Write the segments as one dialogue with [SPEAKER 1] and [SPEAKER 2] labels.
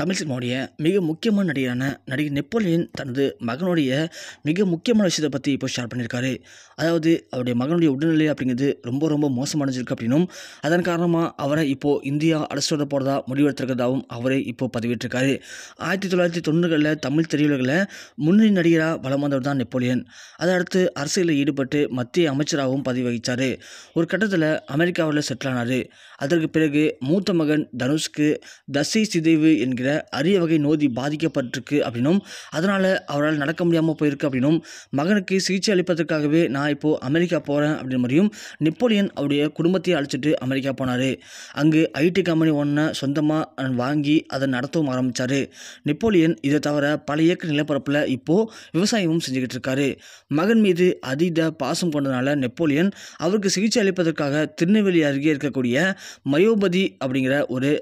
[SPEAKER 1] தமிழ் சினிமாவுடைய மிக முக்கியமான நடிகரான நடிகர் நெப்போலியன் தனது மகனுடைய மிக முக்கியமான விஷயத்தை பற்றி இப்போ ஷேர் பண்ணியிருக்காரு அதாவது அவருடைய மகனுடைய உடல்நிலை அப்படிங்கிறது ரொம்ப ரொம்ப மோசமடைஞ்சிருக்கு அப்படின்னும் அதன் காரணமாக அவரை இப்போது இந்தியா அரசோட போகிறதா முடிவெடுத்திருக்கிறதாகவும் அவரே இப்போது பதிவிட்டிருக்காரு ஆயிரத்தி தொள்ளாயிரத்தி தொண்ணூறுகளில் தமிழ் திரையுலகில் முன்னணி நடிகராக வலம் வந்தவர் தான் நெப்போலியன் அதை அடுத்து அரசியலில் ஈடுபட்டு மத்திய அமைச்சராகவும் பதிவு வகித்தார் ஒரு கட்டத்தில் அமெரிக்காவில் செட்டில் ஆனார் அதற்கு பிறகு மூத்த மகன் தனுஷ்க்கு தசை சிதைவு என்கிற இருக்கிற அரிய வகை நோதி பாதிக்கப்பட்டிருக்கு அப்படின்னும் அதனால் அவரால் நடக்க முடியாமல் போயிருக்கு அப்படின்னும் மகனுக்கு சிகிச்சை அளிப்பதற்காகவே நான் இப்போது அமெரிக்கா போகிறேன் அப்படின்ற மாதிரியும் நெப்போலியன் அவருடைய குடும்பத்தை அழைச்சிட்டு அமெரிக்கா போனார் அங்கு ஐடி கம்பெனி ஒன்றை சொந்தமாக வாங்கி அதை நடத்தவும் ஆரம்பித்தார் நெப்போலியன் இதை தவிர பல ஏக்கர் நிலப்பரப்பில் இப்போது விவசாயமும் செஞ்சுக்கிட்டு இருக்காரு மகன் மீது அதீத பாசம் கொண்டதுனால நெப்போலியன் அவருக்கு சிகிச்சை அளிப்பதற்காக திருநெல்வேலி அருகே இருக்கக்கூடிய மயோபதி அப்படிங்கிற ஒரு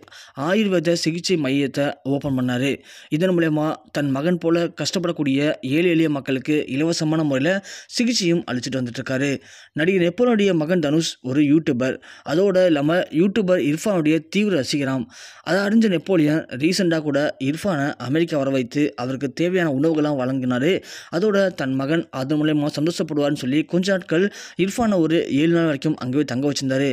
[SPEAKER 1] ஆயுர்வேத சிகிச்சை மையத்தை ஓப்பன் பண்ணார் இதன் மூலயமா தன் மகன் போல கஷ்டப்படக்கூடிய ஏழை எளிய மக்களுக்கு இலவசமான முறையில் சிகிச்சையும் அளிச்சுட்டு வந்துட்டுருக்காரு நடிகர் நெப்போனுடைய மகன் தனுஷ் ஒரு யூடியூபர் அதோடு இல்லாமல் யூடியூபர் இர்ஃபானுடைய தீவிர ரசிகராம் அதை அறிஞ்ச நெப்போலியன் ரீசெண்டாக கூட இர்ஃபானை அமெரிக்கா வர வைத்து அவருக்கு தேவையான உணவுகள்லாம் வழங்கினார் அதோட தன் மகன் அதன் மூலயமா சந்தோஷப்படுவார்னு சொல்லி கொஞ்ச நாட்கள் இர்ஃபானை ஒரு ஏழு நாள் வரைக்கும் அங்கே தங்க வச்சிருந்தாரு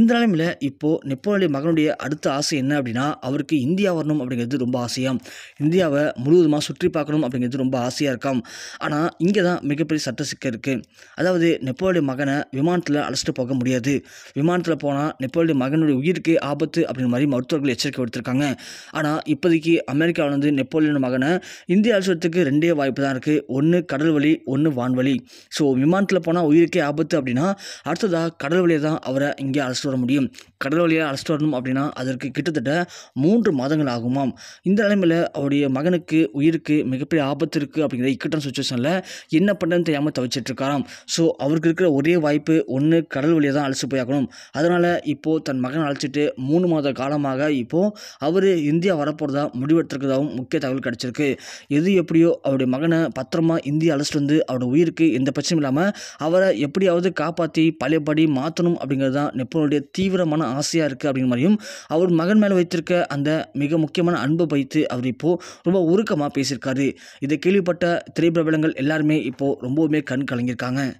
[SPEAKER 1] இந்த நிலைமையில் இப்போது நெப்போலிய மகனுடைய அடுத்த ஆசை என்ன அப்படின்னா அவருக்கு இந்தியா வரணும் அப்படிங்கிற அப்படிங்கிறது ரொம்ப ஆசையாக இந்தியாவை முழுவதுமாக சுற்றி பார்க்கணும் அப்படிங்கிறது ரொம்ப ஆசையாக இருக்கும் ஆனால் இங்கே தான் மிகப்பெரிய சட்ட சிக்கல் இருக்குது அதாவது நெப்போலிய மகனை விமானத்தில் அழைச்சிட்டு போக முடியாது விமானத்தில் போனால் நெப்போலிய மகனுடைய உயிருக்கு ஆபத்து அப்படின்ற மாதிரி மருத்துவர்கள் எச்சரிக்கை கொடுத்துருக்காங்க ஆனால் இப்போதைக்கு அமெரிக்காவில் வந்து நெப்போலியன் மகனை இந்தியா அழைச்சத்துக்கு ரெண்டே வாய்ப்பு தான் இருக்குது ஒன்று கடல் வழி ஒன்று வான்வழி ஸோ விமானத்தில் போனால் உயிருக்கே ஆபத்து அப்படின்னா அடுத்ததாக கடல் வழியை தான் அவரை இங்கே அழைச்சிட்டு வர முடியும் கடல் வழியாக அழைச்சிட்டு வரணும் அப்படின்னா அதற்கு கிட்டத்தட்ட மூன்று மாதங்கள் ஆகுமா ஆகலாம் இந்த நிலைமையில் அவருடைய மகனுக்கு உயிருக்கு மிகப்பெரிய ஆபத்து இருக்குது அப்படிங்கிற இக்கட்டான சுச்சுவேஷனில் என்ன பண்ணுறதுன்னு தெரியாமல் தவிச்சிட்ருக்காராம் ஸோ அவருக்கு இருக்கிற ஒரே வாய்ப்பு ஒன்று கடல் வழியாக தான் அழைச்சி போயாக்கணும் அதனால் இப்போது தன் மகனை அழைச்சிட்டு மூணு மாத காலமாக இப்போது அவர் இந்தியா வரப்போகிறதா முடிவெடுத்துருக்கதாகவும் முக்கிய தகவல் கிடச்சிருக்கு எது எப்படியோ அவருடைய மகனை பத்திரமா இந்தியா அழைச்சிட்டு வந்து அவருடைய உயிருக்கு எந்த பிரச்சனையும் இல்லாமல் அவரை எப்படியாவது காப்பாற்றி பழையபடி மாற்றணும் அப்படிங்கிறது தான் நெப்போனுடைய தீவிரமான ஆசையாக இருக்குது அப்படிங்கிற மாதிரியும் அவர் மகன் மேலே வைத்திருக்க அந்த மிக முக்கியமான மீதான அன்பு வைத்து அவர் இப்போது ரொம்ப உருக்கமாக பேசியிருக்காரு இதை கேள்விப்பட்ட திரைப்பிரபலங்கள் எல்லாருமே இப்போது ரொம்பவுமே கண் கலங்கியிருக்காங்க